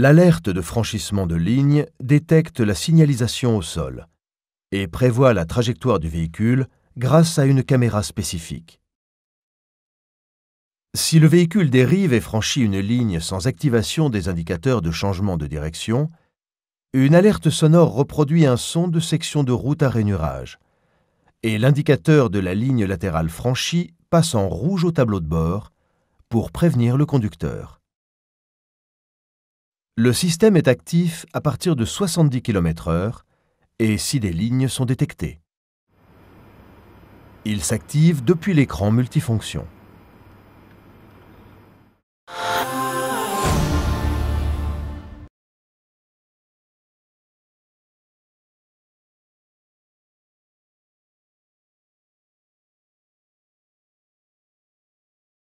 L'alerte de franchissement de ligne détecte la signalisation au sol et prévoit la trajectoire du véhicule grâce à une caméra spécifique. Si le véhicule dérive et franchit une ligne sans activation des indicateurs de changement de direction, une alerte sonore reproduit un son de section de route à rainurage, et l'indicateur de la ligne latérale franchie passe en rouge au tableau de bord pour prévenir le conducteur. Le système est actif à partir de 70 km/h et si des lignes sont détectées. Il s'active depuis l'écran multifonction.